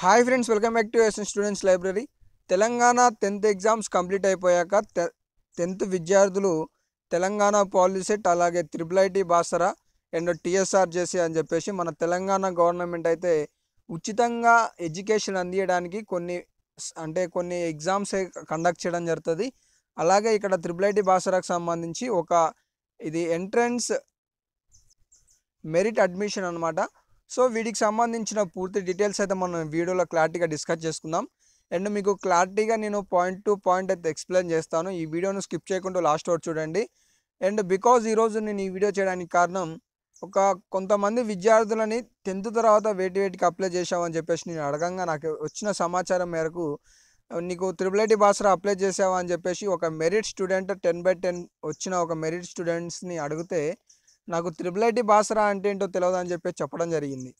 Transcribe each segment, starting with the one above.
hi friends welcome back to SN students library Telangana tenth exams complete అయిపోయాక tenth విద్యార్థులు Telangana POLYCET అలాగే triple IIT Basara and TSR అని చెప్పేసి మన తెలంగాణ గవర్నమెంట్ అయితే ఉచితంగా ఎడ్యుకేషన్ అందించడానికి కొన్ని అంటే కొన్ని ఎగ్జామ్స్ కండక్ట్ చేయడం జరుగుతుంది అలాగే ఇక్కడ త్రిబుల్ ఐటీ బాసరాకు సంబంధించి ఒక ఇది ఎంట్రన్స్ మెరిట్ అడ్మిషన్ అనమాట సో వీటికి సంబంధించిన పూర్తి డీటెయిల్స్ అయితే మనం వీడియోలో క్లారిటీగా డిస్కస్ చేసుకుందాం అండ్ మీకు క్లారిటీగా నేను పాయింట్ టు పాయింట్ అయితే ఎక్స్ప్లెయిన్ చేస్తాను ఈ వీడియోను స్కిప్ చేయకుండా లాస్ట్ వరకు చూడండి అండ్ బికాజ్ ఈరోజు నేను ఈ వీడియో చేయడానికి కారణం ఒక కొంతమంది విద్యార్థులని టెన్త్ తర్వాత వేటి వేటికి అప్లై చేసావని చెప్పేసి నేను అడగంగా నాకు వచ్చిన సమాచారం మేరకు నీకు త్రిబుల్ ఐటీ భాషలో అప్లై చేసావా అని చెప్పేసి ఒక merit student ten by ten వచ్చిన ఒక మెరిట్ స్టూడెంట్స్ని అడిగితే నాకు త్రిబుల్ ఐటీ బాసరా అంటే ఏంటో తెలియదు అని చెప్పి చెప్పడం జరిగింది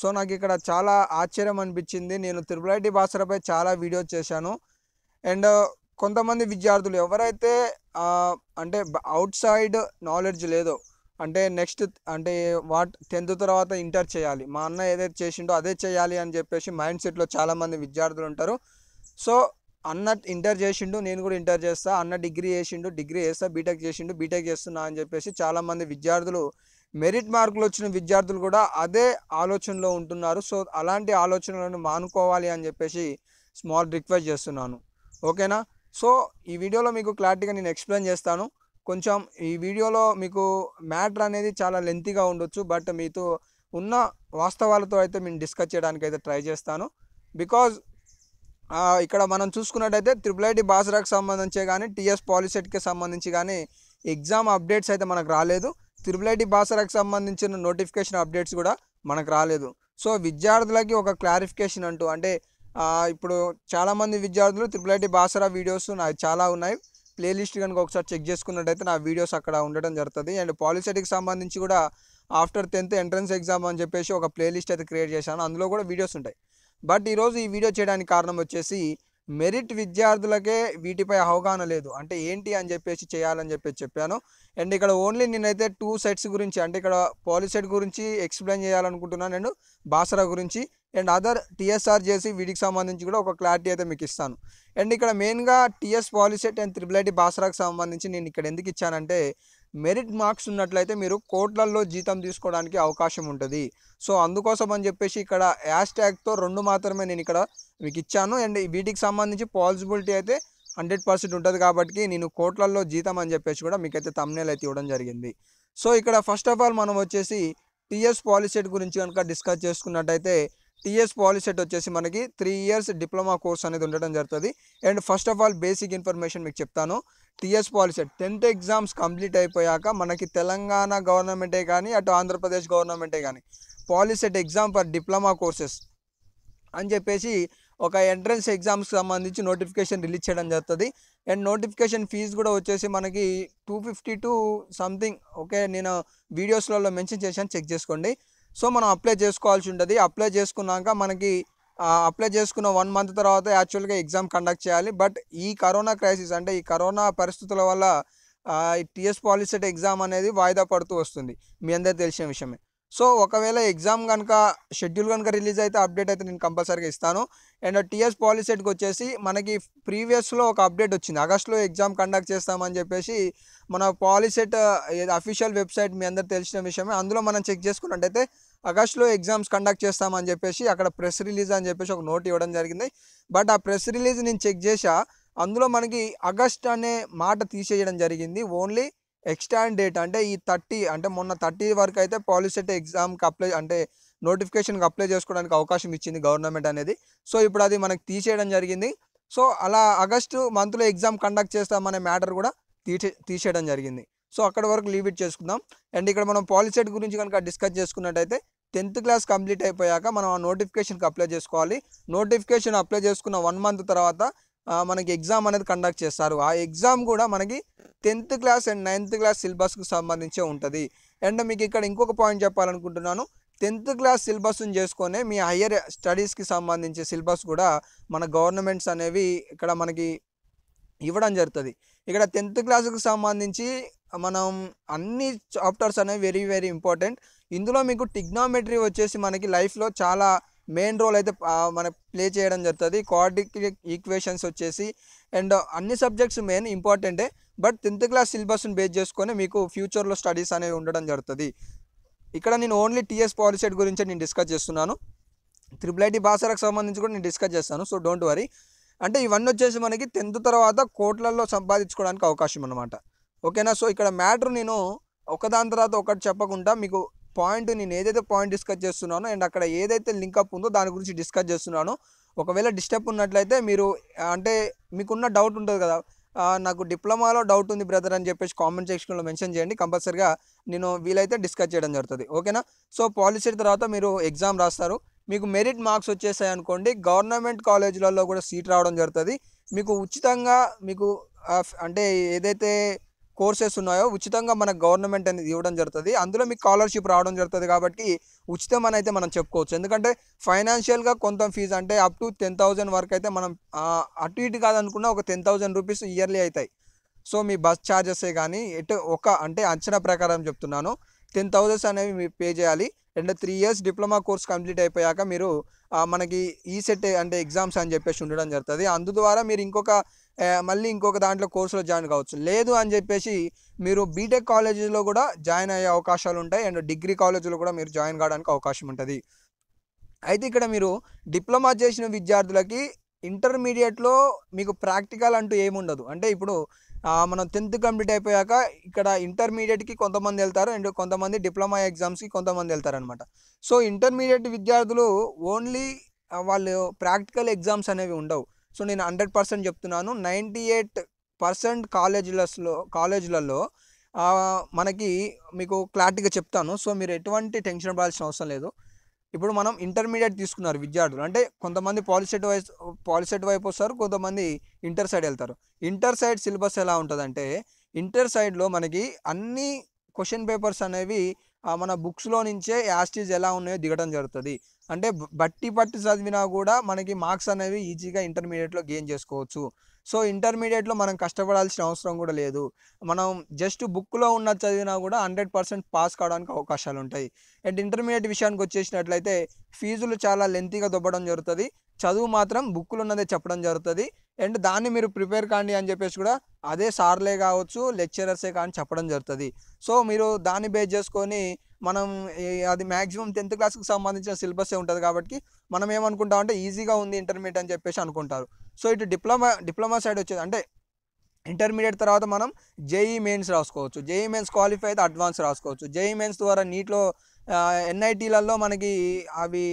సో నాకు ఇక్కడ చాలా ఆశ్చర్యం అనిపించింది నేను త్రిబుల్ ఐటి బాసరాపై చాలా వీడియో చేశాను అండ్ కొంతమంది విద్యార్థులు ఎవరైతే అంటే అవుట్ సైడ్ నాలెడ్జ్ లేదో అంటే నెక్స్ట్ అంటే వాట్ టెన్త్ తర్వాత ఇంటర్ చేయాలి మా అన్న ఏదైతే చేసిండో అదే చేయాలి అని చెప్పేసి మైండ్ సెట్లో చాలామంది విద్యార్థులు ఉంటారు సో అన్న ఇంటర్ చేసిండు నేను కూడా ఇంటర్ చేస్తా అన్న డిగ్రీ చేసిండు డిగ్రీ చేస్తా బీటెక్ చేసిండు బీటెక్ చేస్తున్నా అని చెప్పేసి చాలామంది విద్యార్థులు మెరిట్ మార్కులు వచ్చిన విద్యార్థులు కూడా అదే ఆలోచనలో ఉంటున్నారు సో అలాంటి ఆలోచనలను మానుకోవాలి అని చెప్పేసి స్మాల్ రిక్వెస్ట్ చేస్తున్నాను ఓకేనా సో ఈ వీడియోలో మీకు క్లారిటీగా నేను ఎక్స్ప్లెయిన్ చేస్తాను కొంచెం ఈ వీడియోలో మీకు మ్యాటర్ అనేది చాలా లెంతీగా ఉండొచ్చు బట్ మీతో ఉన్న వాస్తవాలతో అయితే మేము డిస్కస్ చేయడానికి అయితే ట్రై చేస్తాను బికాజ్ ఇక్కడ మనం చూసుకున్నట్టయితే ట్రిపుల్ ఐటీ బాసరాకు సంబంధించే కానీ టీఎస్ పాలిసెట్కి సంబంధించి కానీ ఎగ్జామ్ అప్డేట్స్ అయితే మనకు రాలేదు ట్రిపుల్ ఐటీ బాసరాకు సంబంధించిన నోటిఫికేషన్ అప్డేట్స్ కూడా మనకు రాలేదు సో విద్యార్థులకి ఒక క్లారిఫికేషన్ అంటూ అంటే ఇప్పుడు చాలామంది విద్యార్థులు ట్రిపుల్ ఐటీ బాసరా వీడియోస్ నాకు చాలా ఉన్నాయి ప్లేలిస్ట్ కనుక ఒకసారి చెక్ చేసుకున్నట్టయితే నా వీడియోస్ అక్కడ ఉండడం జరుగుతుంది అండ్ పాలిసెట్కి సంబంధించి కూడా ఆఫ్టర్ టెన్త్ ఎంట్రన్స్ ఎగ్జామ్ అని చెప్పేసి ఒక ప్లేలిస్ట్ అయితే క్రియేట్ చేశాను అందులో కూడా వీడియోస్ ఉంటాయి బట్ ఈరోజు ఈ వీడియో చేయడానికి కారణం వచ్చేసి మెరిట్ విద్యార్థులకే వీటిపై అవగాహన లేదు అంటే ఏంటి అని చెప్పేసి చేయాలని చెప్పేసి చెప్పాను అండ్ ఇక్కడ ఓన్లీ నేనైతే టూ సెట్స్ గురించి అంటే ఇక్కడ పాలిసెట్ గురించి ఎక్స్ప్లెయిన్ చేయాలనుకుంటున్నాను అండ్ బాసరా గురించి అండ్ అదర్ టీఎస్ఆర్ చేసి వీటికి సంబంధించి కూడా ఒక క్లారిటీ అయితే మీకు ఇస్తాను అండ్ ఇక్కడ మెయిన్గా TS POLYCET and triple IIT బాసరాకు సంబంధించి నేను ఇక్కడ ఎందుకు ఇచ్చానంటే మెరిట్ మార్క్స్ ఉన్నట్లయితే మీరు కోట్లల్లో జీతం తీసుకోవడానికి అవకాశం ఉంటుంది సో అందుకోసం అని చెప్పేసి ఇక్కడ యాష్ ట్యాగ్తో రెండు మాత్రమే నేను ఇక్కడ మీకు ఇచ్చాను అండ్ వీటికి సంబంధించి పాసిబిలిటీ అయితే హండ్రెడ్ పర్సెంట్ ఉంటుంది కాబట్టి నేను కోట్లల్లో జీతం అని చెప్పేసి కూడా మీకైతే తమ్నేల్ అయితే ఇవ్వడం జరిగింది సో ఇక్కడ ఫస్ట్ ఆఫ్ ఆల్ మనం వచ్చేసి టీఎస్ పాలిసీ గురించి కనుక డిస్కస్ చేసుకున్నట్టయితే టీఎస్ పాలిసెట్ వచ్చేసి మనకి త్రీ ఇయర్స్ డిప్లొమా కోర్స్ అనేది ఉండడం జరుగుతుంది and first of all basic information మీకు చెప్తాను TS Polycet tenth exams complete అయిపోయాక మనకి తెలంగాణ గవర్నమెంటే కానీ అటు ఆంధ్రప్రదేశ్ గవర్నమెంటే కానీ Polycet exam for diploma courses అని చెప్పేసి ఒక ఎంట్రన్స్ ఎగ్జామ్స్కి సంబంధించి నోటిఫికేషన్ రిలీజ్ చేయడం జరుగుతుంది అండ్ నోటిఫికేషన్ ఫీజు కూడా వచ్చేసి మనకి two fifty to something okay నేను వీడియోస్లలో మెన్షన్ చేశాను చెక్ చేసుకోండి సో మనం అప్లై చేసుకోవాల్సి ఉంటుంది అప్లై చేసుకున్నాక మనకి అప్లై చేసుకున్న వన్ మంత్ తర్వాత యాక్చువల్గా ఎగ్జామ్ కండక్ట్ చేయాలి బట్ ఈ కరోనా క్రైసిస్ అంటే ఈ కరోనా పరిస్థితుల వల్ల టీఎస్ పాలిసెట్ ఎగ్జామ్ అనేది వాయిదా పడుతూ వస్తుంది మీ అందరు తెలిసిన విషయమే సో ఒకవేళ ఎగ్జామ్ కనుక షెడ్యూల్ కనుక రిలీజ్ అయితే అప్డేట్ అయితే నేను కంపల్సరీగా ఇస్తాను అండ్ టీఎస్ పాలిసెట్కి వచ్చేసి మనకి ప్రీవియస్లో ఒక అప్డేట్ వచ్చింది ఆగస్ట్లో ఎగ్జామ్ కండక్ట్ చేస్తామని చెప్పేసి మన పాలిసెట్ అఫీషియల్ వెబ్సైట్ మీ అందరు తెలిసిన విషయమే అందులో మనం చెక్ చేసుకున్నట్టయితే ఆగస్టులో ఎగ్జామ్స్ కండక్ట్ చేస్తామని చెప్పేసి అక్కడ ప్రెస్ రిలీజ్ అని చెప్పేసి ఒక నోట్ ఇవ్వడం జరిగింది బట్ ఆ ప్రెస్ రిలీజ్ నేను చెక్ చేశా అందులో మనకి ఆగస్ట్ అనే మాట తీసేయడం జరిగింది ఓన్లీ ఎక్స్టాండ్ డేట్ అంటే ఈ థర్టీ అంటే మొన్న థర్టీ వరకు అయితే పాలిసెట్ ఎగ్జామ్కి అప్లై అంటే నోటిఫికేషన్కి అప్లై చేసుకోవడానికి అవకాశం ఇచ్చింది గవర్నమెంట్ అనేది సో ఇప్పుడు అది మనకి తీసేయడం జరిగింది సో అలా ఆగస్టు మంత్లో ఎగ్జామ్ కండక్ట్ చేస్తామనే మ్యాటర్ కూడా తీసే తీసేయడం జరిగింది సో అక్కడ వరకు లీవ్ ఇట్ చేసుకుందాం అండ్ ఇక్కడ మనం పాలిసెట్ గురించి కనుక డిస్కస్ చేసుకున్నట్టయితే టెన్త్ క్లాస్ కంప్లీట్ అయిపోయాక మనం ఆ నోటిఫికేషన్కి అప్లై చేసుకోవాలి నోటిఫికేషన్ అప్లై చేసుకున్న వన్ మంత్ తర్వాత మనకి ఎగ్జామ్ అనేది కండక్ట్ చేస్తారు ఆ ఎగ్జామ్ కూడా మనకి tenth class and ninth class సిలబస్కి సంబంధించే ఉంటుంది అండ్ మీకు ఇక్కడ ఇంకొక పాయింట్ చెప్పాలనుకుంటున్నాను టెన్త్ క్లాస్ సిలబస్ని చేసుకునే మీ హయ్యర్ స్టడీస్కి సంబంధించి సిలబస్ కూడా మన గవర్నమెంట్స్ అనేవి ఇక్కడ మనకి ఇవ్వడం జరుగుతుంది ఇక్కడ టెన్త్ క్లాస్కి సంబంధించి మనం అన్ని చాప్టర్స్ అనేవి వెరీ వెరీ ఇంపార్టెంట్ ఇందులో మీకు టిగ్నామెట్రీ వచ్చేసి మనకి లైఫ్లో చాలా మెయిన్ రోల్ అయితే మన ప్లే చేయడం జరుగుతుంది కోఆర్డినేట్ ఈక్వేషన్స్ వచ్చేసి అండ్ అన్ని సబ్జెక్ట్స్ మెయిన్ ఇంపార్టెంటే బట్ టెన్త్ క్లాస్ సిలబస్ని బేస్ చేసుకొని మీకు ఫ్యూచర్లో స్టడీస్ అనేవి ఉండడం జరుగుతుంది ఇక్కడ నేను ఓన్లీ టీఎస్ పాలిసెట్ గురించి నేను డిస్కస్ చేస్తున్నాను త్రిబుల్ ఐటీ భాషలకు సంబంధించి కూడా నేను డిస్కస్ చేస్తాను సో డోంట్ వరీ అంటే ఇవన్నీ వచ్చేసి మనకి టెన్త్ తర్వాత కోట్లలో సంపాదించుకోవడానికి అవకాశం అనమాట ఓకేనా సో ఇక్కడ మ్యాటర్ నేను ఒకదాని తర్వాత ఒకటి చెప్పకుండా మీకు పాయింట్ నేను ఏదైతే పాయింట్ డిస్కస్ చేస్తున్నానో అండ్ అక్కడ ఏదైతే లింకప్ ఉందో దాని గురించి డిస్కస్ చేస్తున్నాను ఒకవేళ డిస్టర్బ్ ఉన్నట్లయితే మీరు అంటే మీకున్న డౌట్ ఉంటుంది కదా నాకు డిప్లొమాలో డౌట్ ఉంది బ్రదర్ అని చెప్పేసి కామెంట్ సెక్షన్లో మెన్షన్ చేయండి కంపల్సరిగా నేను వీలైతే డిస్కస్ చేయడం జరుగుతుంది ఓకేనా సో పాలసీ తర్వాత మీరు ఎగ్జామ్ రాస్తారు మీకు మెరిట్ మార్క్స్ వచ్చేసాయి అనుకోండి గవర్నమెంట్ కాలేజీలలో కూడా సీట్ రావడం జరుగుతుంది మీకు ఉచితంగా మీకు అంటే ఏదైతే కోర్సెస్ ఉన్నాయో ఉచితంగా మన గవర్నమెంట్ అనేది ఇవ్వడం జరుగుతుంది అందులో మీకు స్కాలర్షిప్ రావడం జరుగుతుంది కాబట్టి ఉచితం అని అయితే మనం చెప్పుకోవచ్చు ఎందుకంటే ఫైనాన్షియల్గా కొంత ఫీజు అంటే అప్ టు టెన్ థౌసండ్ వరకు అయితే మనం అటు ఇటు కాదనుకున్న ఒక టెన్ థౌసండ్ రూపీస్ ఇయర్లీ అవుతాయి సో మీ బస్ ఛార్జెసే కానీ ఎటు ఒక అంటే అంచనా ప్రకారం చెప్తున్నాను టెన్ థౌజండ్స్ అనేవి మీరు పే చేయాలి and three years diploma course complete అయిపోయాక మీరు మనకి ఈ సెట్ అంటే ఎగ్జామ్స్ అని చెప్పేసి ఉండడం జరుగుతుంది అందు ద్వారా మీరు ఇంకొక మళ్ళీ ఇంకొక దాంట్లో కోర్సులో జాయిన్ కావచ్చు లేదు అని చెప్పేసి మీరు బీటెక్ కాలేజీలో కూడా జాయిన్ అయ్యే అవకాశాలు ఉంటాయి అండ్ డిగ్రీ కాలేజీలో కూడా మీరు జాయిన్ కావడానికి అవకాశం ఉంటుంది అయితే ఇక్కడ మీరు డిప్లొమా చేసిన విద్యార్థులకి ఇంటర్మీడియట్లో మీకు ప్రాక్టికల్ అంటూ ఏముండదు అంటే ఇప్పుడు మనం టెన్త్ కంప్లీట్ అయిపోయాక ఇక్కడ ఇంటర్మీడియట్కి కొంతమంది వెళ్తారు అండ్ కొంతమంది డిప్లొమా ఎగ్జామ్స్కి కొంతమంది వెళ్తారనమాట సో ఇంటర్మీడియట్ విద్యార్థులు ఓన్లీ వాళ్ళు ప్రాక్టికల్ ఎగ్జామ్స్ అనేవి ఉండవు సో నేను హండ్రెడ్ పర్సెంట్ చెప్తున్నాను నైంటీ ఎయిట్ పర్సెంట్ కాలేజీలస్లో కాలేజీలలో మనకి మీకు క్లారిటీగా చెప్తాను సో మీరు ఎటువంటి టెన్షన్ పడాల్సిన అవసరం లేదు ఇప్పుడు మనం ఇంటర్మీడియట్ తీసుకున్నారు విద్యార్థులు అంటే కొంతమంది పాలిసెట్ వైస్ పాలిసెట్ వైపు వస్తారు కొంతమంది ఇంటర్ సైడ్ వెళ్తారు ఇంటర్ సైడ్ సిలబస్ ఎలా ఉంటుందంటే ఇంటర్ సైడ్లో మనకి అన్ని క్వశ్చన్ పేపర్స్ అనేవి మన బుక్స్లో నుంచే యాస్టీజ్ ఎలా ఉన్నాయో దిగడం జరుగుతుంది అంటే బట్టి పట్టి చదివినా కూడా మనకి మార్క్స్ అనేవి ఈజీగా ఇంటర్మీడియట్లో గెయిన్ చేసుకోవచ్చు సో ఇంటర్మీడియట్లో మనం కష్టపడాల్సిన అవసరం కూడా లేదు మనం జస్ట్ బుక్లో ఉన్న చదివినా కూడా హండ్రెడ్ పర్సెంట్ పాస్ కావడానికి అవకాశాలు ఉంటాయి అండ్ ఇంటర్మీడియట్ విషయానికి వచ్చేసినట్లయితే ఫీజులు చాలా లెంతీగా దొబ్బడం జరుగుతుంది చదువు మాత్రం బుక్కులు ఉన్నదే చెప్పడం జరుగుతుంది అండ్ దాన్ని మీరు ప్రిపేర్ కాండి అని చెప్పేసి కూడా అదే సార్లే కావచ్చు లెక్చరర్సే కానీ చెప్పడం జరుగుతుంది సో మీరు దాన్ని బేస్ చేసుకొని మనం అది మ్యాక్సిమం టెన్త్ క్లాస్కి సంబంధించిన సిలబస్ ఉంటుంది కాబట్టి మనం ఏమనుకుంటాం అంటే ఈజీగా ఉంది ఇంటర్మీడియట్ అని చెప్పేసి అనుకుంటారు సో ఇటు డిప్లొమా డిప్లొమా సైడ్ వచ్చేది అంటే ఇంటర్మీడియట్ తర్వాత మనం జేఈ మెయిన్స్ రాసుకోవచ్చు జేఈ మెయిన్స్ క్వాలిఫై అయితే అడ్వాన్స్ రాసుకోవచ్చు జేఈ మెయిన్స్ ద్వారా నీట్లో ఎన్ఐటీలలో మనకి అవి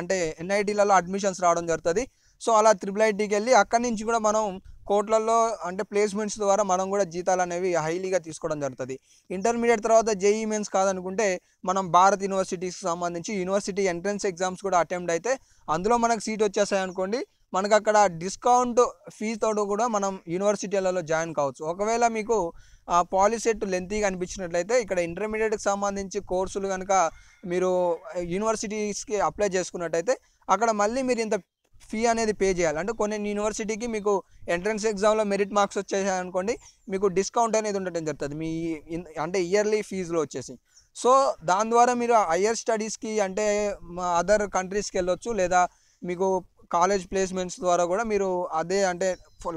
అంటే ఎన్ఐటీలలో అడ్మిషన్స్ రావడం జరుగుతుంది సో అలా త్రిబుల్ ఐటీకి వెళ్ళి అక్కడి నుంచి కూడా మనం కోట్లలో అంటే ప్లేస్మెంట్స్ ద్వారా మనం కూడా జీతాలు అనేవి హైలీగా తీసుకోవడం జరుగుతుంది ఇంటర్మీడియట్ తర్వాత జేఈ మెయిన్స్ e కాదనుకుంటే మనం భారత్ యూనివర్సిటీస్కి సంబంధించి యూనివర్సిటీ ఎంట్రన్స్ ఎగ్జామ్స్ కూడా అటెంప్ట్ అయితే అందులో మనకు సీట్ వచ్చేసాయి అనుకోండి మనకు అక్కడ డిస్కౌంట్ ఫీజుతో కూడా మనం యూనివర్సిటీలలో జాయిన్ కావచ్చు ఒకవేళ మీకు పాలిసెట్ లెంతీగా అనిపించినట్లయితే ఇక్కడ ఇంటర్మీడియట్కి సంబంధించి కోర్సులు కనుక మీరు యూనివర్సిటీస్కి అప్లై చేసుకున్నట్టయితే అక్కడ మళ్ళీ మీరు ఇంత ఫీ అనేది పే చేయాలి అంటే కొన్ని యూనివర్సిటీకి మీకు ఎంట్రన్స్ ఎగ్జామ్లో మెరిట్ మార్క్స్ వచ్చేసాయి అనుకోండి మీకు డిస్కౌంట్ అనేది ఉండటం జరుగుతుంది మీ అంటే ఇయర్లీ ఫీజులో వచ్చేసి సో దాని ద్వారా మీరు హయ్యర్ స్టడీస్కి అంటే అదర్ కంట్రీస్కి వెళ్ళొచ్చు లేదా మీకు కాలేజ్ ప్లేస్మెంట్స్ ద్వారా కూడా మీరు అదే అంటే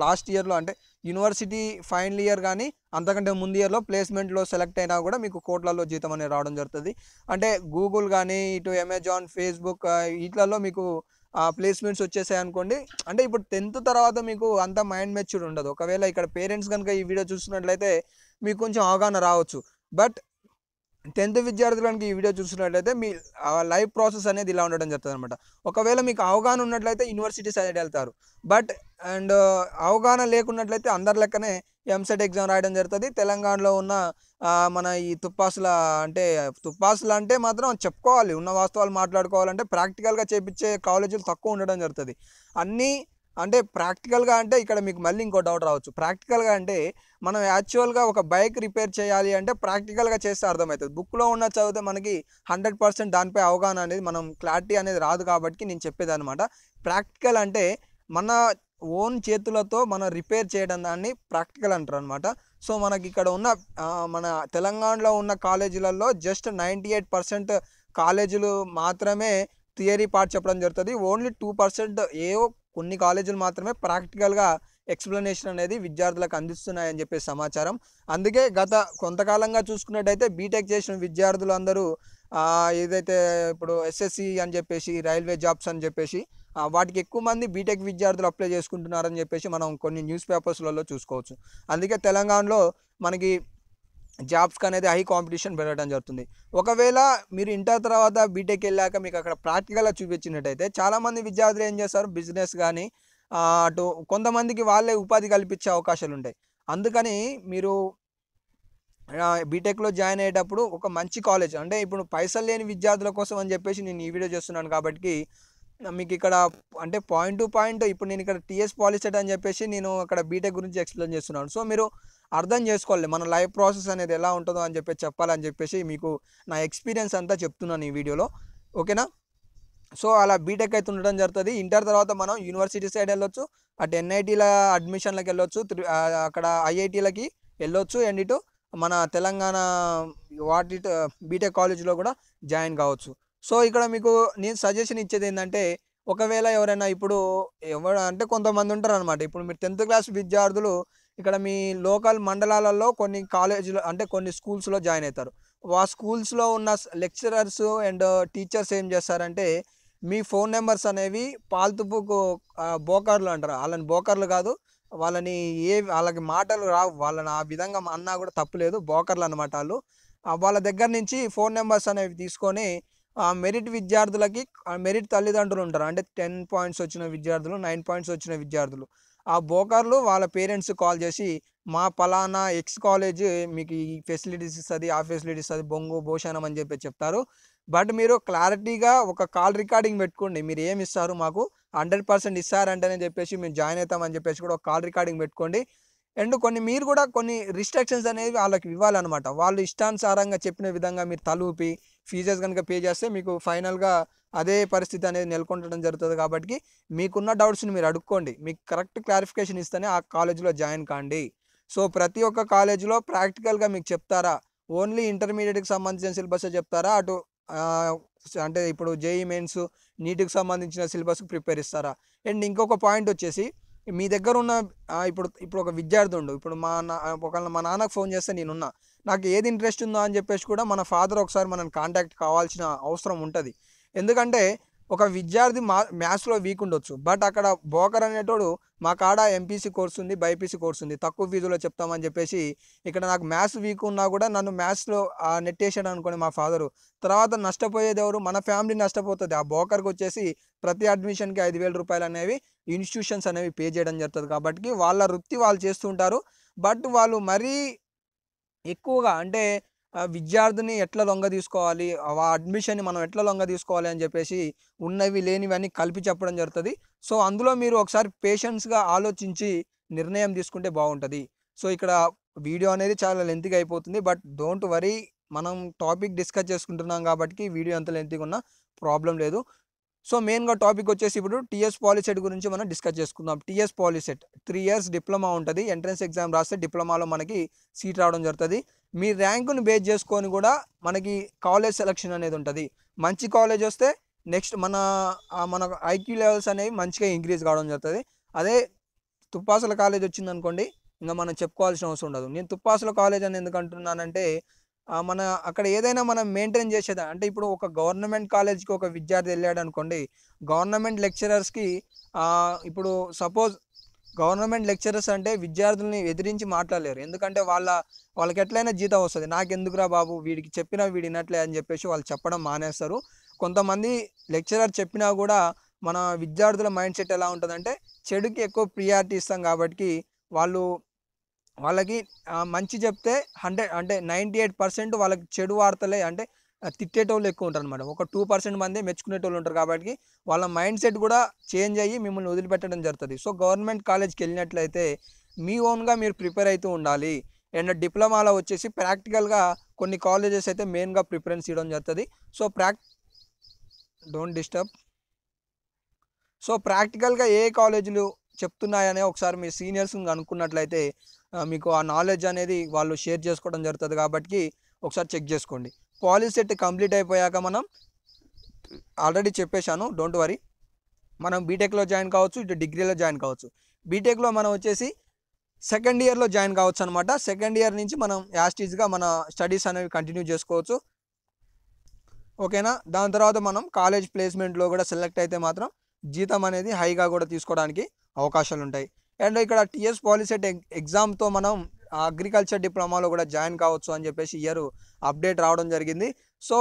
లాస్ట్ ఇయర్లో అంటే యూనివర్సిటీ ఫైనల్ ఇయర్ కానీ అంతకంటే ముందు ఇయర్లో ప్లేస్మెంట్లో సెలెక్ట్ అయినా కూడా మీకు కోట్లలో జీతం అనేది రావడం జరుగుతుంది అంటే గూగుల్ కానీ ఇటు అమెజాన్ ఫేస్బుక్ వీటిలలో మీకు ప్లేస్మెంట్స్ వచ్చేసాయి అనుకోండి అంటే ఇప్పుడు టెన్త్ తర్వాత మీకు అంత మైండ్ మెచ్యూర్ ఉండదు ఒకవేళ ఇక్కడ పేరెంట్స్ కనుక ఈ వీడియో చూస్తున్నట్లయితే మీకు కొంచెం అవగాహన రావచ్చు బట్ టెన్త్ విద్యార్థులకి ఈ వీడియో చూసినట్లయితే మీ లైఫ్ ప్రాసెస్ అనేది ఇలా ఉండడం జరుగుతుంది అనమాట ఒకవేళ మీకు అవగాహన ఉన్నట్లయితే యూనివర్సిటీ సైడ్ వెళ్తారు బట్ అండ్ అవగాహన లేకున్నట్లయితే అందరి లెక్కనే ఎంసెట్ ఎగ్జామ్ రాయడం జరుగుతుంది తెలంగాణలో ఉన్న మన ఈ తుప్పాసుల అంటే తుప్పాసుల అంటే మాత్రం చెప్పుకోవాలి ఉన్న వాస్తవాలు మాట్లాడుకోవాలంటే ప్రాక్టికల్గా చేపించే కాలేజీలు తక్కువ ఉండడం జరుగుతుంది అన్నీ అంటే ప్రాక్టికల్గా అంటే ఇక్కడ మీకు మళ్ళీ ఇంకో డౌట్ రావచ్చు ప్రాక్టికల్గా అంటే మనం యాక్చువల్గా ఒక బైక్ రిపేర్ చేయాలి అంటే ప్రాక్టికల్గా చేస్తే అర్థమవుతుంది బుక్లో ఉన్న చదివితే మనకి హండ్రెడ్ పర్సెంట్ దానిపై అవగాహన అనేది మనం క్లారిటీ అనేది రాదు కాబట్టి నేను చెప్పేది అనమాట ప్రాక్టికల్ అంటే మన ఓన్ చేతులతో మనం రిపేర్ చేయడం దాన్ని ప్రాక్టికల్ అంటారు అనమాట సో మనకి ఇక్కడ ఉన్న మన తెలంగాణలో ఉన్న కాలేజీలలో జస్ట్ నైంటీ ఎయిట్ పర్సెంట్ కాలేజీలు మాత్రమే థియరీ పార్ట్ చెప్పడం జరుగుతుంది ఓన్లీ టూ పర్సెంట్ ఏవో కొన్ని కాలేజీలు మాత్రమే ప్రాక్టికల్గా ఎక్స్ప్లెనేషన్ అనేది విద్యార్థులకు అందిస్తున్నాయని చెప్పే సమాచారం అందుకే గత కొంతకాలంగా చూసుకున్నట్టయితే బీటెక్ చేసిన విద్యార్థులు అందరూ ఏదైతే ఇప్పుడు ఎస్ఎస్సి అని చెప్పేసి రైల్వే జాబ్స్ అని చెప్పేసి వాటికి ఎక్కువ మంది బీటెక్ విద్యార్థులు అప్లై చేసుకుంటున్నారని చెప్పేసి మనం కొన్ని న్యూస్ పేపర్స్లలో చూసుకోవచ్చు అందుకే తెలంగాణలో మనకి జాబ్స్కి అనేది హై కాంపిటీషన్ పెరగడం జరుగుతుంది ఒకవేళ మీరు ఇంటర్ తర్వాత బీటెక్ వెళ్ళాక మీకు అక్కడ ప్రాక్టికల్గా చూపించినట్టయితే చాలామంది విద్యార్థులు ఏం చేస్తారు బిజినెస్ కానీ అటు కొంతమందికి వాళ్ళే ఉపాధి కల్పించే అవకాశాలు ఉంటాయి అందుకని మీరు బీటెక్లో జాయిన్ అయ్యేటప్పుడు ఒక మంచి కాలేజ్ అంటే ఇప్పుడు పైసలు లేని విద్యార్థుల కోసం అని చెప్పేసి నేను ఈ వీడియో చేస్తున్నాను కాబట్టి మీకు ఇక్కడ అంటే పాయింట్ టు పాయింట్ ఇప్పుడు నేను ఇక్కడ టీఎస్ పాలిసెట్ అని చెప్పేసి నేను అక్కడ బీటెక్ గురించి ఎక్స్ప్లెయిన్ చేస్తున్నాను సో మీరు అర్థం చేసుకోవాలి మన లైఫ్ ప్రాసెస్ అనేది ఎలా ఉంటుందో అని చెప్పి చెప్పాలని చెప్పేసి మీకు నా ఎక్స్పీరియన్స్ అంతా చెప్తున్నాను ఈ వీడియోలో ఓకేనా సో అలా బీటెక్ అయితే ఉండడం జరుగుతుంది ఇంటర్ తర్వాత మనం యూనివర్సిటీ సైడ్ వెళ్ళొచ్చు అటు ఎన్ఐటీల అడ్మిషన్లకు వెళ్ళొచ్చు అక్కడ ఐఐటీలకి వెళ్ళొచ్చు అండ్ ఇటు మన తెలంగాణ వాటి బీటెక్ కాలేజీలో కూడా జాయిన్ కావచ్చు సో ఇక్కడ మీకు నేను సజెషన్ ఇచ్చేది ఏంటంటే ఒకవేళ ఎవరైనా ఇప్పుడు ఎవరు అంటే కొంతమంది ఉంటారు అనమాట ఇప్పుడు మీరు టెన్త్ క్లాస్ విద్యార్థులు ఇక్కడ మీ లోకల్ మండలాలలో కొన్ని కాలేజీలు అంటే కొన్ని స్కూల్స్లో జాయిన్ అవుతారు ఆ స్కూల్స్లో ఉన్న లెక్చరర్స్ అండ్ టీచర్స్ ఏం చేస్తారంటే మీ ఫోన్ నెంబర్స్ అనేవి పాల్తుపుకు బోకర్లు అంటారు వాళ్ళని బోకర్లు కాదు వాళ్ళని ఏ వాళ్ళకి మాటలు రావు వాళ్ళని ఆ విధంగా అన్నా కూడా తప్పులేదు బోకర్లు అనమాట వాళ్ళు వాళ్ళ దగ్గర నుంచి ఫోన్ నెంబర్స్ అనేవి తీసుకొని ఆ మెరిట్ విద్యార్థులకి మెరిట్ తల్లిదండ్రులు ఉంటారు అంటే టెన్ పాయింట్స్ వచ్చిన విద్యార్థులు నైన్ పాయింట్స్ వచ్చిన విద్యార్థులు ఆ బోకర్లు వాళ్ళ పేరెంట్స్ కాల్ చేసి మా పలానా ఎక్స్ కాలేజ్ మీకు ఈ ఫెసిలిటీస్ ఇస్తుంది ఆ ఫెసిలిటీస్ ఇస్తుంది బొంగు భోషణం అని చెప్పి చెప్తారు బట్ మీరు క్లారిటీగా ఒక కాల్ రికార్డింగ్ పెట్టుకోండి మీరు ఏమి ఇస్తారు మాకు హండ్రెడ్ పర్సెంట్ ఇస్తారంటేనే చెప్పేసి మేము జాయిన్ అవుతామని చెప్పేసి కూడా ఒక కాల్ రికార్డింగ్ పెట్టుకోండి అండ్ కొన్ని మీరు కూడా కొన్ని రిస్ట్రిక్షన్స్ అనేవి వాళ్ళకి ఇవ్వాలన్నమాట వాళ్ళు ఇష్టానుసారంగా చెప్పిన విధంగా మీరు తలూపి ఫీజెస్ కనుక పే చేస్తే మీకు ఫైనల్గా అదే పరిస్థితి అనేది నెలకొండడం జరుగుతుంది కాబట్టి మీకున్న డౌట్స్ని మీరు అడుక్కోండి మీకు కరెక్ట్ క్లారిఫికేషన్ ఇస్తేనే ఆ కాలేజీలో జాయిన్ కాండి సో ప్రతి ఒక్క కాలేజీలో ప్రాక్టికల్గా మీకు చెప్తారా ఓన్లీ ఇంటర్మీడియట్కి సంబంధించిన సిలబస్ చెప్తారా అటు అంటే ఇప్పుడు జేఈ మెయిన్స్ నీటికి సంబంధించిన సిలబస్ ప్రిపేర్ ఇస్తారా అండ్ ఇంకొక పాయింట్ వచ్చేసి మీ దగ్గర ఉన్న ఇప్పుడు ఇప్పుడు ఒక విద్యార్థి ఉండు ఇప్పుడు మా నా ఒకవేళ మా నాన్నకు ఫోన్ చేస్తే నేనున్నా నాకు ఏది ఇంట్రెస్ట్ ఉందో అని చెప్పేసి కూడా మన ఫాదర్ ఒకసారి మనం కాంటాక్ట్ కావాల్సిన అవసరం ఉంటుంది ఎందుకంటే ఒక విద్యార్థి మా మ్యాథ్స్లో వీక్ ఉండొచ్చు బట్ అక్కడ బోకర్ అనేటోడు మా కాడ ఎంపీసీ కోర్స్ ఉంది బైపీసీ కోర్స్ ఉంది తక్కువ ఫీజులో చెప్తామని చెప్పేసి ఇక్కడ నాకు మ్యాథ్స్ వీక్ ఉన్నా కూడా నన్ను మ్యాథ్స్లో నెట్టేసాడు అనుకోండి మా ఫాదరు తర్వాత నష్టపోయేది ఎవరు మన ఫ్యామిలీ నష్టపోతుంది ఆ బోకర్కి వచ్చేసి ప్రతి అడ్మిషన్కి ఐదు వేల రూపాయలు అనేవి ఇన్స్టిట్యూషన్స్ అనేవి పే చేయడం జరుగుతుంది కాబట్టి వాళ్ళ వృత్తి వాళ్ళు చేస్తుంటారు బట్ వాళ్ళు మరీ ఎక్కువగా అంటే విద్యార్థిని ఎట్లా లొంగ తీసుకోవాలి ఆ అడ్మిషన్ని మనం ఎట్లా లొంగ తీసుకోవాలి అని చెప్పేసి ఉన్నవి లేనివన్నీ కలిపి చెప్పడం జరుగుతుంది సో అందులో మీరు ఒకసారి పేషెన్స్గా ఆలోచించి నిర్ణయం తీసుకుంటే బాగుంటుంది సో ఇక్కడ వీడియో అనేది చాలా లెంతిగా అయిపోతుంది బట్ డోంట్ వరీ మనం టాపిక్ డిస్కస్ చేసుకుంటున్నాం కాబట్టి వీడియో ఎంత లెంతిగా ఉన్నా ప్రాబ్లం లేదు సో మెయిన్గా టాపిక్ వచ్చేసి ఇప్పుడు టీఎస్ పాలిసెట్ గురించి మనం డిస్కస్ చేసుకుందాం TS POLYCET three years diploma ఉంటుంది ఎంట్రన్స్ ఎగ్జామ్ రాస్తే డిప్లొమాలో మనకి సీట్ రావడం జరుగుతుంది మీ ర్యాంకును బేస్ చేసుకొని కూడా మనకి కాలేజ్ సెలక్షన్ అనేది ఉంటుంది మంచి కాలేజ్ వస్తే నెక్స్ట్ మన మన ఐక్యూ లెవెల్స్ అనేవి మంచిగా ఇంక్రీజ్ కావడం జరుగుతుంది అదే తుప్పాసుల కాలేజ్ వచ్చిందనుకోండి ఇంకా మనం చెప్పుకోవాల్సిన అవసరం ఉండదు నేను తుప్పాసుల కాలేజ్ అని ఎందుకు అంటున్నానంటే మన అక్కడ ఏదైనా మనం మెయింటైన్ చేసేదా అంటే ఇప్పుడు ఒక గవర్నమెంట్ కాలేజ్కి ఒక విద్యార్థి వెళ్ళాడు అనుకోండి గవర్నమెంట్ లెక్చరర్స్కి ఇప్పుడు సపోజ్ గవర్నమెంట్ లెక్చరర్స్ అంటే విద్యార్థుల్ని ఎదిరించి మాట్లాడలేరు ఎందుకంటే వాళ్ళ వాళ్ళకి ఎట్లయినా జీతం వస్తుంది నాకెందుకురా బాబు వీడికి చెప్పినా వీడు వినట్లే అని చెప్పేసి వాళ్ళు చెప్పడం మానేస్తారు కొంతమంది లెక్చరర్ చెప్పినా కూడా మన విద్యార్థుల మైండ్ సెట్ ఎలా ఉంటుందంటే చెడుకి ఎక్కువ ప్రియారిటీ ఇస్తాం కాబట్టి వాళ్ళు వాళ్ళకి మంచి చెప్తే హండ్రెడ్ అంటే నైంటీ ఎయిట్ పర్సెంట్ వాళ్ళకి చెడు వార్తలే అంటే తిట్టేటోళ్ళు ఎక్కువ ఉంటారు అనమాట ఒక టూ పర్సెంట్ మంది మెచ్చుకునేటోళ్ళు ఉంటారు కాబట్టి వాళ్ళ మైండ్ సెట్ కూడా చేంజ్ అయ్యి మిమ్మల్ని వదిలిపెట్టడం జరుగుతుంది సో గవర్నమెంట్ కాలేజ్కి వెళ్ళినట్లయితే మీ ఓన్గా మీరు ప్రిపేర్ అవుతూ ఉండాలి అండ్ డిప్లొమాలో వచ్చేసి ప్రాక్టికల్గా కొన్ని కాలేజెస్ అయితే మెయిన్గా ప్రిఫరెన్స్ ఇవ్వడం జరుగుతుంది సో ప్రాక్ డోంట్ డిస్టర్బ్ సో ప్రాక్టికల్గా ఏ కాలేజీలు చెప్తున్నాయనే ఒకసారి మీ సీనియర్స్ని కనుక్కున్నట్లయితే మీకు ఆ నాలెడ్జ్ అనేది వాళ్ళు షేర్ చేసుకోవడం జరుగుతుంది కాబట్టి ఒకసారి చెక్ చేసుకోండి పాలిసీ సెట్ కంప్లీట్ అయిపోయాక మనం ఆల్రెడీ చెప్పేశాను డోంట్ వరీ మనం బీటెక్లో జాయిన్ కావచ్చు ఇటు డిగ్రీలో జాయిన్ కావచ్చు బీటెక్లో మనం వచ్చేసి సెకండ్ ఇయర్లో జాయిన్ కావచ్చు అనమాట సెకండ్ ఇయర్ నుంచి మనం యాస్టీజ్గా మన స్టడీస్ అనేవి కంటిన్యూ చేసుకోవచ్చు ఓకేనా దాని తర్వాత మనం కాలేజ్ ప్లేస్మెంట్లో కూడా సెలెక్ట్ అయితే మాత్రం జీతం అనేది హైగా కూడా తీసుకోవడానికి అవకాశాలు ఉంటాయి అండ్ ఇక్కడ టీఎస్ పాలిసెట్ ఎగ్జామ్తో మనం అగ్రికల్చర్ డిప్లొమాలో కూడా జాయిన్ కావచ్చు అని చెప్పేసి ఇయర్ అప్డేట్ రావడం జరిగింది సో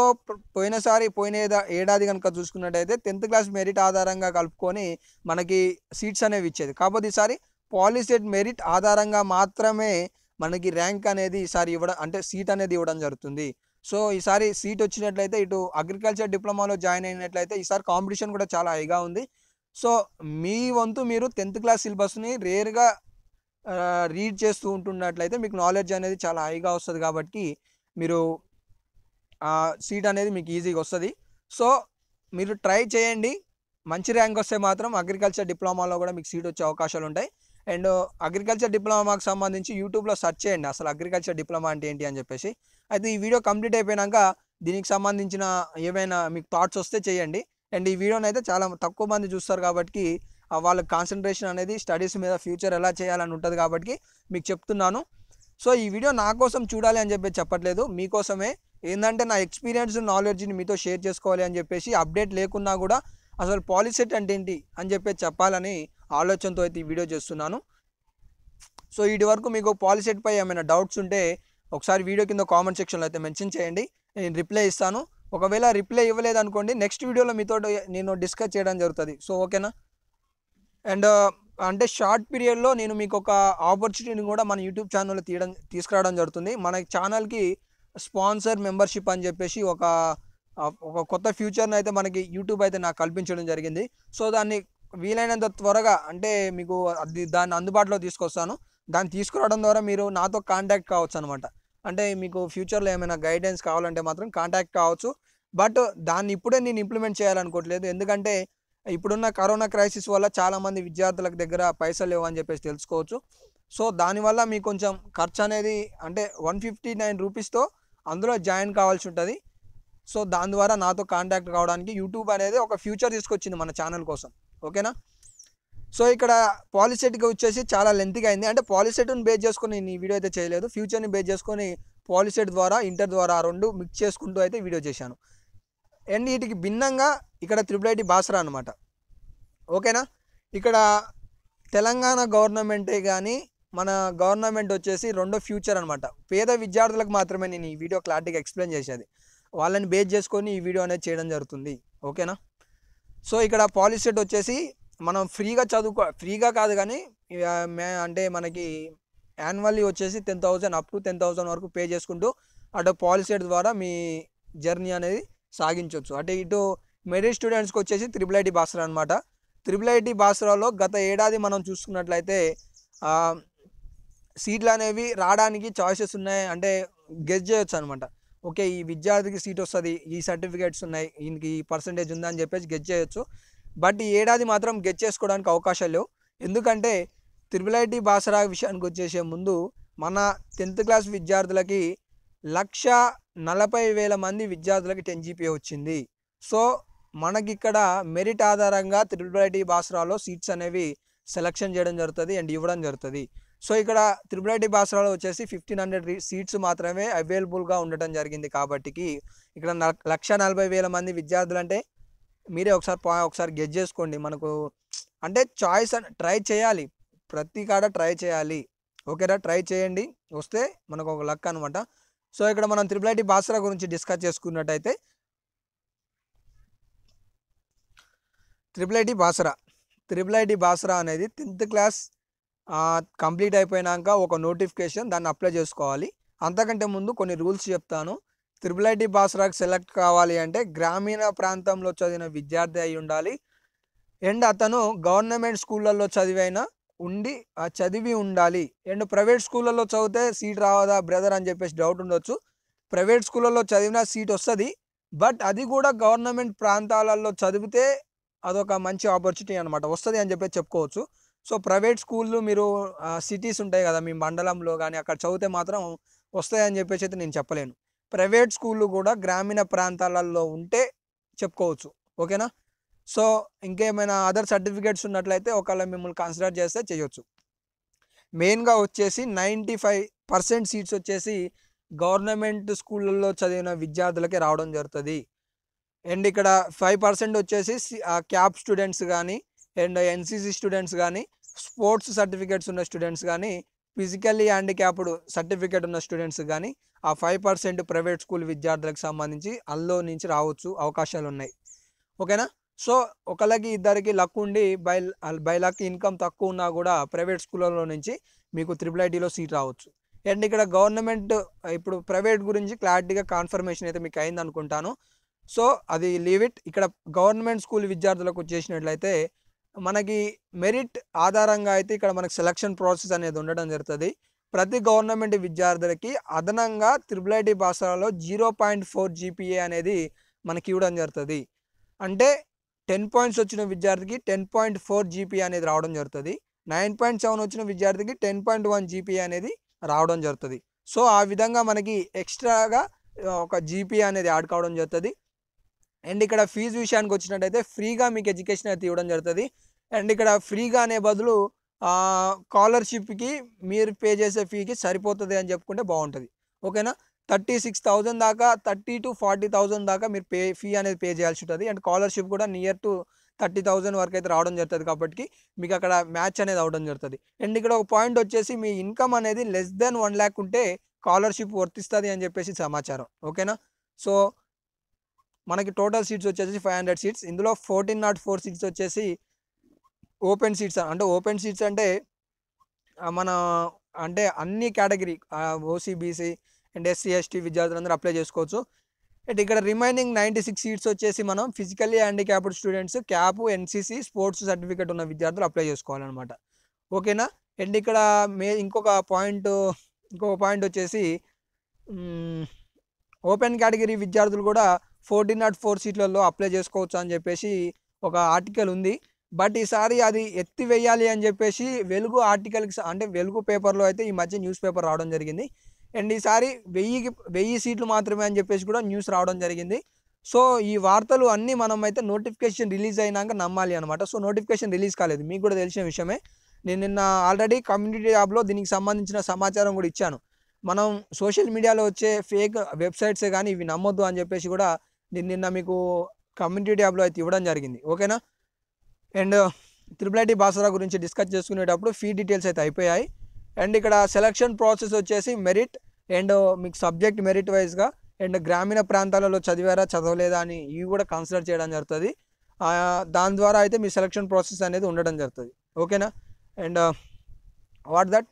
పోయినసారి పోయిన ఏడాది కనుక చూసుకున్నట్టయితే టెన్త్ క్లాస్ మెరిట్ ఆధారంగా కలుపుకొని మనకి సీట్స్ అనేవి ఇచ్చేది కాకపోతే ఈసారి పాలిసెట్ మెరిట్ ఆధారంగా మాత్రమే మనకి ర్యాంక్ అనేది ఈసారి ఇవ్వడం అంటే సీట్ అనేది ఇవ్వడం జరుగుతుంది సో ఈసారి సీట్ వచ్చినట్లయితే ఇటు అగ్రికల్చర్ డిప్లొమాలో జాయిన్ అయినట్లయితే ఈసారి కాంపిటీషన్ కూడా చాలా హైగా ఉంది సో మీ వంతు మీరు టెన్త్ క్లాస్ సిలబస్ని రేర్గా రీడ్ చేస్తూ ఉంటున్నట్లయితే మీకు నాలెడ్జ్ అనేది చాలా హైగా వస్తుంది కాబట్టి మీరు సీట్ అనేది మీకు ఈజీగా వస్తుంది సో మీరు ట్రై చేయండి మంచి ర్యాంక్ వస్తే మాత్రం అగ్రికల్చర్ డిప్లొమాలో కూడా మీకు సీట్ వచ్చే అవకాశాలు ఉంటాయి అండ్ అగ్రికల్చర్ డిప్లొమాకి సంబంధించి యూట్యూబ్లో సెర్చ్ చేయండి అసలు అగ్రికల్చర్ డిప్లొమా అంటే ఏంటి అని చెప్పేసి అయితే ఈ వీడియో కంప్లీట్ అయిపోయినాక దీనికి సంబంధించిన ఏమైనా మీకు థాట్స్ వస్తే చేయండి అండ్ ఈ వీడియోని అయితే చాలా తక్కువ మంది చూస్తారు కాబట్టి వాళ్ళ కాన్సన్ట్రేషన్ అనేది స్టడీస్ మీద ఫ్యూచర్ ఎలా చేయాలని ఉంటుంది కాబట్టి మీకు చెప్తున్నాను సో ఈ వీడియో నా కోసం చూడాలి అని చెప్పేసి చెప్పట్లేదు మీకోసమే ఏంటంటే నా ఎక్స్పీరియన్స్ నాలెడ్జ్ని మీతో షేర్ చేసుకోవాలి అని చెప్పేసి అప్డేట్ లేకున్నా కూడా అసలు పాలిసెట్ అంటే ఏంటి అని చెప్పి చెప్పాలని ఆలోచనతో అయితే ఈ వీడియో చేస్తున్నాను సో ఇటు వరకు మీకు పాలిసెట్పై ఏమైనా డౌట్స్ ఉంటే ఒకసారి వీడియో కింద కామెంట్ సెక్షన్లో అయితే మెన్షన్ చేయండి నేను రిప్లై ఇస్తాను ఒకవేళ రిప్లై ఇవ్వలేదు అనుకోండి నెక్స్ట్ వీడియోలో మీతో నేను డిస్కస్ చేయడం జరుగుతుంది సో ఓకేనా అండ్ uh, అంటే షార్ట్ పీరియడ్లో నేను మీకు ఒక ఆపర్చునిటీని కూడా మన యూట్యూబ్ ఛానల్లో తీయడం తీసుకురావడం జరుగుతుంది మన ఛానల్కి స్పాన్సర్ మెంబర్షిప్ అని చెప్పేసి ఒక ఒక కొత్త ఫ్యూచర్ని అయితే మనకి యూట్యూబ్ అయితే నాకు కల్పించడం జరిగింది సో దాన్ని వీలైనంత త్వరగా అంటే మీకు అది దాన్ని అందుబాటులో తీసుకొస్తాను దాన్ని తీసుకురావడం ద్వారా మీరు నాతో కాంటాక్ట్ కావచ్చు అనమాట అంటే మీకు ఫ్యూచర్లో ఏమైనా గైడెన్స్ కావాలంటే మాత్రం కాంటాక్ట్ కావచ్చు బట్ దాన్ని ఇప్పుడే నేను ఇంప్లిమెంట్ చేయాలనుకోవట్లేదు ఎందుకంటే ఇప్పుడున్న కరోనా క్రైసిస్ వల్ల చాలామంది విద్యార్థులకు దగ్గర పైసలు లేవు అని చెప్పేసి తెలుసుకోవచ్చు సో దానివల్ల మీకు కొంచెం ఖర్చు అనేది అంటే వన్ ఫిఫ్టీ నైన్ రూపీస్తో అందులో జాయిన్ కావాల్సి ఉంటుంది సో దాని ద్వారా నాతో కాంటాక్ట్ కావడానికి యూట్యూబ్ అనేది ఒక ఫ్యూచర్ తీసుకొచ్చింది మన ఛానల్ కోసం ఓకేనా సో ఇక్కడ పాలిసెట్కి వచ్చేసి చాలా లెంత్గా అయింది అంటే పాలిసెట్ని బేస్ చేసుకొని నేను ఈ వీడియో అయితే చేయలేదు ఫ్యూచర్ని బేస్ చేసుకొని పాలిసెట్ ద్వారా ఇంటర్ ద్వారా రెండు మిక్స్ చేసుకుంటూ అయితే వీడియో చేశాను అండ్ వీటికి భిన్నంగా ఇక్కడ త్రిపుల్ ఐటీ బాసరా అనమాట ఓకేనా ఇక్కడ తెలంగాణ గవర్నమెంటే కానీ మన గవర్నమెంట్ వచ్చేసి రెండో ఫ్యూచర్ అనమాట పేద విద్యార్థులకు మాత్రమే నేను ఈ వీడియో క్లారిటీగా ఎక్స్ప్లెయిన్ చేసేది వాళ్ళని బేస్ చేసుకొని ఈ వీడియో అనేది చేయడం జరుగుతుంది ఓకేనా సో ఇక్కడ పాలిసెట్ వచ్చేసి మనం ఫ్రీగా చదువుకో ఫ్రీగా కాదు కానీ అంటే మనకి యాన్యువల్లీ వచ్చేసి ten thousand up to ten thousand వరకు పే చేసుకుంటూ అటు పాలసీ ద్వారా మీ జర్నీ అనేది సాగించవచ్చు అంటే ఇటు మెడిట్ స్టూడెంట్స్కి వచ్చేసి త్రిబుల్ ఐటీ బాసరా అనమాట త్రిబుల్ ఐటీ బాసరాలో గత ఏడాది మనం చూసుకున్నట్లయితే సీట్లు అనేవి రావడానికి చాయిసెస్ ఉన్నాయి అంటే గెస్ట్ చేయొచ్చు అనమాట ఓకే ఈ విద్యార్థికి సీట్ వస్తుంది ఈ సర్టిఫికేట్స్ ఉన్నాయి దీనికి ఈ పర్సంటేజ్ ఉందని చెప్పేసి గెస్ట్ చేయొచ్చు బట్ ఈ ఏడాది మాత్రం గెట్ చేసుకోవడానికి అవకాశాలు లేవు ఎందుకంటే త్రిపుల్ ఐటీ బాసరా విషయానికి వచ్చేసే ముందు మన టెన్త్ క్లాస్ విద్యార్థులకి లక్ష నలభై వేల మంది విద్యార్థులకి టెన్ జీపీఏ వచ్చింది సో మనకిక్కడ మెరిట్ ఆధారంగా త్రిపుల్ ఐటీ బాసరాలో సీట్స్ అనేవి సెలక్షన్ చేయడం జరుగుతుంది అండ్ ఇవ్వడం జరుగుతుంది సో ఇక్కడ త్రిపుల్ ఐటీ బాసరాలో వచ్చేసి ఫిఫ్టీన్ హండ్రెడ్ సీట్స్ మాత్రమే అవైలబుల్గా ఉండటం జరిగింది కాబట్టికి ఇక్కడ లక్ష నలభై వేల మంది విద్యార్థులు అంటే మీరే ఒకసారి ఒకసారి గెట్ చేసుకోండి మనకు అంటే చాయిస్ అని ట్రై చేయాలి ప్రతి కాడ ట్రై చేయాలి ఓకేరా ట్రై చేయండి వస్తే మనకు ఒక లక్ అనమాట సో ఇక్కడ మనం త్రిపుల్ ఐటీ బాసరా గురించి డిస్కస్ చేసుకున్నట్టయితే triple IIT Basara triple IIT Basara అనేది టెన్త్ క్లాస్ కంప్లీట్ అయిపోయినాక ఒక నోటిఫికేషన్ దాన్ని అప్లై చేసుకోవాలి అంతకంటే ముందు కొన్ని రూల్స్ చెప్తాను త్రిబుల్ ఐటీ పాస్రాకు సెలెక్ట్ కావాలి అంటే గ్రామీణ ప్రాంతంలో చదివిన విద్యార్థి అయి ఉండాలి అండ్ అతను గవర్నమెంట్ స్కూళ్ళల్లో చదివైన ఉండి చదివి ఉండాలి అండ్ ప్రైవేట్ స్కూళ్ళల్లో చదివితే సీట్ రావదా బ్రదర్ అని చెప్పేసి డౌట్ ఉండొచ్చు ప్రైవేట్ స్కూళ్ళల్లో చదివినా సీట్ వస్తుంది బట్ అది కూడా గవర్నమెంట్ ప్రాంతాలలో చదివితే అదొక మంచి ఆపర్చునిటీ అనమాట వస్తుంది అని చెప్పేసి చెప్పుకోవచ్చు సో ప్రైవేట్ స్కూళ్ళు మీరు సిటీస్ ఉంటాయి కదా మీ మండలంలో కానీ అక్కడ చదివితే మాత్రం వస్తాయని చెప్పేసి అయితే నేను చెప్పలేను ప్రైవేట్ స్కూళ్ళు కూడా గ్రామీణ ప్రాంతాలలో ఉంటే చెప్పుకోవచ్చు ఓకేనా సో ఇంకేమైనా అదర్ సర్టిఫికేట్స్ ఉన్నట్లయితే ఒకవేళ మిమ్మల్ని కన్సిడర్ చేస్తే చేయొచ్చు మెయిన్గా వచ్చేసి నైంటీ ఫైవ్ పర్సెంట్ సీట్స్ వచ్చేసి గవర్నమెంట్ స్కూళ్ళల్లో చదివిన విద్యార్థులకి రావడం జరుగుతుంది అండ్ ఇక్కడ ఫైవ్ పర్సెంట్ వచ్చేసి క్యాప్ స్టూడెంట్స్ కానీ అండ్ ఎన్సీసీ స్టూడెంట్స్ కానీ స్పోర్ట్స్ సర్టిఫికేట్స్ ఉన్న స్టూడెంట్స్ కానీ ఫిజికల్లీ హ్యాండిక్యాప్డ్ సర్టిఫికేట్ ఉన్న స్టూడెంట్స్ కానీ ఆ ఫైవ్ పర్సెంట్ ప్రైవేట్ స్కూల్ విద్యార్థులకు సంబంధించి అల్లో నుంచి రావచ్చు అవకాశాలు ఉన్నాయి ఓకేనా సో ఒకళ్ళకి ఇద్దరికి లక్ ఉండి బై బై లక్ ఇన్కమ్ తక్కువ ఉన్నా కూడా ప్రైవేట్ స్కూళ్ళలో నుంచి మీకు త్రిబుల్ ఐటీలో సీట్ రావచ్చు అండ్ ఇక్కడ గవర్నమెంట్ ఇప్పుడు ప్రైవేట్ గురించి క్లారిటీగా కాన్ఫర్మేషన్ అయితే మీకు అయింది అనుకుంటాను సో అది లీవ్ ఇట్ ఇక్కడ గవర్నమెంట్ స్కూల్ విద్యార్థులకు చేసినట్లయితే మనకి మెరిట్ ఆధారంగా అయితే ఇక్కడ మనకి సెలక్షన్ ప్రాసెస్ అనేది ఉండడం జరుగుతుంది ప్రతి గవర్నమెంట్ విద్యార్థులకి అదనంగా త్రిబుల్ ఐటీ పాఠశాలలో జీరో పాయింట్ ఫోర్ జీపీఏ అనేది మనకి ఇవ్వడం జరుగుతుంది అంటే టెన్ పాయింట్స్ వచ్చిన విద్యార్థికి టెన్ పాయింట్ ఫోర్ జీపీఏ అనేది రావడం జరుగుతుంది నైన్ పాయింట్ సెవెన్ వచ్చిన విద్యార్థికి టెన్ పాయింట్ వన్ జీపీఏ అనేది రావడం జరుగుతుంది సో ఆ విధంగా మనకి ఎక్స్ట్రాగా ఒక జీపీఏ అనేది యాడ్ కావడం జరుగుతుంది అండ్ ఇక్కడ ఫీజు విషయానికి వచ్చినట్టయితే ఫ్రీగా మీకు ఎడ్యుకేషన్ అయితే ఇవ్వడం జరుగుతుంది అండ్ ఇక్కడ ఫ్రీగా అనే బదులు స్కాలర్షిప్కి మీరు పే చేసే ఫీకి సరిపోతుంది అని చెప్పుకుంటే బాగుంటుంది ఓకేనా థర్టీ సిక్స్ థౌజండ్ దాకా థర్టీ టు ఫార్టీ థౌజండ్ దాకా మీరు పే ఫీ అనేది పే చేయాల్సి ఉంటుంది అండ్ స్కాలర్షిప్ కూడా నియర్ టు థర్టీ థౌజండ్ వరకు అయితే రావడం జరుగుతుంది కాబట్టి మీకు అక్కడ మ్యాచ్ అనేది అవడం జరుగుతుంది అండ్ ఇక్కడ ఒక పాయింట్ వచ్చేసి మీ ఇన్కమ్ అనేది లెస్ దెన్ వన్ ల్యాక్ ఉంటే స్కాలర్షిప్ వర్తిస్తుంది అని చెప్పేసి సమాచారం ఓకేనా సో మనకి టోటల్ సీట్స్ వచ్చేసి ఫైవ్ హండ్రెడ్ సీట్స్ ఇందులో ఫోర్టీన్ నాట్ ఫోర్ సీట్స్ వచ్చేసి ఓపెన్ సీట్స్ అంటే ఓపెన్ సీట్స్ అంటే మన అంటే అన్ని category OC BC and SC ST విద్యార్థులందరూ అప్లై చేసుకోవచ్చు అండ్ ఇక్కడ రిమైనింగ్ నైంటీ సిక్స్ సీట్స్ వచ్చేసి మనం physically handicapped students CAP NCC sports certificate ఉన్న విద్యార్థులు అప్లై చేసుకోవాలన్నమాట ఓకేనా అండ్ ఇక్కడ మే ఇంకొక పాయింట్ ఇంకొక పాయింట్ వచ్చేసి ఓపెన్ కేటగిరీ విద్యార్థులు కూడా ఫోర్టీన్ నాట్ ఫోర్ సీట్లలో అప్లై చేసుకోవచ్చు అని చెప్పేసి ఒక ఆర్టికల్ ఉంది బట్ ఈసారి అది ఎత్తివేయాలి అని చెప్పేసి వెలుగు ఆర్టికల్కి అంటే వెలుగు పేపర్లో అయితే ఈ మధ్య న్యూస్ పేపర్ రావడం జరిగింది అండ్ ఈసారి వెయ్యికి వెయ్యి సీట్లు మాత్రమే అని చెప్పేసి కూడా న్యూస్ రావడం జరిగింది సో ఈ వార్తలు అన్నీ మనం అయితే నోటిఫికేషన్ రిలీజ్ అయినాక నమ్మాలి అనమాట సో నోటిఫికేషన్ రిలీజ్ కాలేదు మీకు కూడా తెలిసిన విషయమే నేను నిన్న ఆల్రెడీ కమ్యూనిటీ యాప్లో దీనికి సంబంధించిన సమాచారం కూడా ఇచ్చాను మనం సోషల్ మీడియాలో వచ్చే ఫేక్ వెబ్సైట్సే కానీ ఇవి నమ్మొద్దు అని చెప్పేసి కూడా నేను నిన్న మీకు కమ్యూనిటీ ట్యాబ్లో అయితే ఇవ్వడం జరిగింది ఓకేనా అండ్ త్రిపుల్ ఐటీ బాసరా గురించి డిస్కస్ చేసుకునేటప్పుడు ఫీ డీటెయిల్స్ అయితే అయిపోయాయి అండ్ ఇక్కడ సెలక్షన్ ప్రాసెస్ వచ్చేసి మెరిట్ అండ్ మీకు సబ్జెక్ట్ మెరిట్ వైజ్గా అండ్ గ్రామీణ ప్రాంతాలలో చదివారా చదవలేదా అని ఇవి కూడా కన్సిడర్ చేయడం జరుగుతుంది దాని ద్వారా అయితే మీ సెలక్షన్ ప్రాసెస్ అనేది ఉండడం జరుగుతుంది ఓకేనా అండ్ వాట్ దట్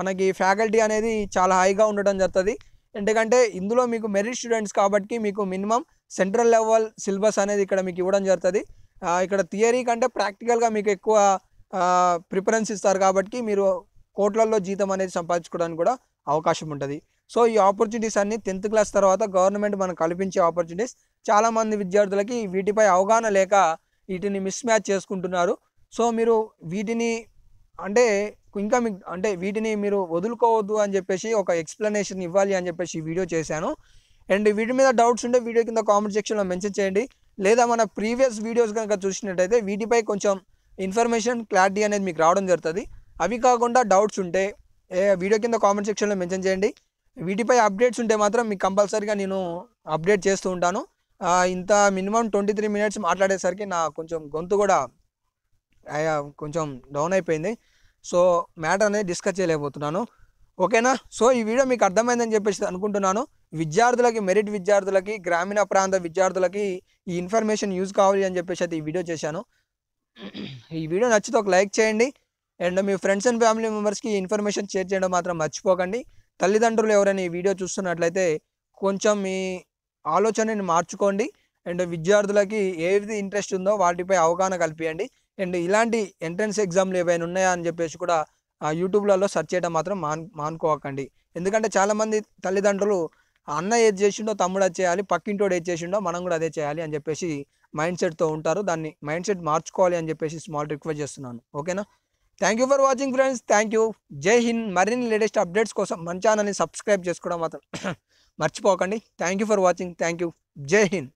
మనకి ఫ్యాకల్టీ అనేది చాలా హైగా ఉండడం జరుగుతుంది ఎందుకంటే ఇందులో మీకు మెరిట్ స్టూడెంట్స్ కాబట్టి మీకు మినిమం సెంట్రల్ లెవెల్ సిలబస్ అనేది ఇక్కడ మీకు ఇవ్వడం జరుగుతుంది ఇక్కడ థియరీ కంటే ప్రాక్టికల్గా మీకు ఎక్కువ ప్రిఫరెన్స్ ఇస్తారు కాబట్టి మీరు కోట్లల్లో జీతం అనేది సంపాదించుకోవడానికి కూడా అవకాశం ఉంటుంది సో ఈ ఆపర్చునిటీస్ అన్ని టెన్త్ క్లాస్ తర్వాత గవర్నమెంట్ మనకు కల్పించే ఆపర్చునిటీస్ చాలామంది విద్యార్థులకి వీటిపై అవగాహన లేక వీటిని మిస్ మ్యాచ్ చేసుకుంటున్నారు సో మీరు వీటిని అంటే ఇంకా మీకు అంటే వీటిని మీరు వదులుకోవద్దు అని చెప్పేసి ఒక ఎక్స్ప్లెనేషన్ ఇవ్వాలి అని చెప్పేసి వీడియో చేశాను అండ్ వీటి మీద డౌట్స్ ఉంటే వీడియో కింద కామెంట్ సెక్షన్లో మెన్షన్ చేయండి లేదా మన ప్రీవియస్ వీడియోస్ కనుక చూసినట్టయితే వీటిపై కొంచెం ఇన్ఫర్మేషన్ క్లారిటీ అనేది మీకు రావడం జరుగుతుంది అవి కాకుండా డౌట్స్ ఉంటే వీడియో కింద కామెంట్ సెక్షన్లో మెన్షన్ చేయండి వీటిపై అప్డేట్స్ ఉంటే మాత్రం మీకు కంపల్సరీగా నేను అప్డేట్ చేస్తూ ఉంటాను ఇంత మినిమం ట్వంటీ త్రీ మినిట్స్ మాట్లాడేసరికి నా కొంచెం గొంతు కూడా కొంచెం డౌన్ అయిపోయింది సో మ్యాటర్ అనేది డిస్కస్ చేయలేకపోతున్నాను ఓకేనా సో ఈ వీడియో మీకు అర్థమైందని చెప్పేసి అనుకుంటున్నాను విద్యార్థులకి మెరిట్ విద్యార్థులకి గ్రామీణ ప్రాంత విద్యార్థులకి ఈ ఇన్ఫర్మేషన్ యూజ్ కావాలి అని చెప్పేసి అయితే ఈ వీడియో చేశాను ఈ వీడియో నచ్చితే ఒక లైక్ చేయండి అండ్ మీ ఫ్రెండ్స్ అండ్ ఫ్యామిలీ మెంబర్స్కి ఇన్ఫర్మేషన్ షేర్ చేయడం మాత్రం మర్చిపోకండి తల్లిదండ్రులు ఎవరైనా ఈ వీడియో చూస్తున్నట్లయితే కొంచెం మీ ఆలోచనని మార్చుకోండి అండ్ విద్యార్థులకి ఏది ఇంట్రెస్ట్ ఉందో వాటిపై అవగాహన కల్పించండి అండ్ ఇలాంటి ఎంట్రన్స్ ఎగ్జామ్లు ఏవైనా ఉన్నాయా అని చెప్పేసి కూడా యూట్యూబ్లలో సెర్చ్ చేయడం మాత్రం మాన్ మానుకోకండి ఎందుకంటే చాలామంది తల్లిదండ్రులు అన్న ఏది చేసిండో తమ్ముడు అది చేయాలి పక్కింటోడు ఏది చేసిండో మనం కూడా అదే చేయాలి అని చెప్పేసి మైండ్ సెట్తో ఉంటారు దాన్ని మైండ్ సెట్ మార్చుకోవాలి అని చెప్పేసి స్మాల్ రిక్వెస్ట్ చేస్తున్నాను ఓకేనా thank you for watching friends thank you జై హింద్ మరిన్ని లేటెస్ట్ అప్డేట్స్ కోసం మన ఛానల్ని సబ్స్క్రైబ్ చేసుకోవడం మాత్రం మర్చిపోకండి thank you for watching thank you జై హింద్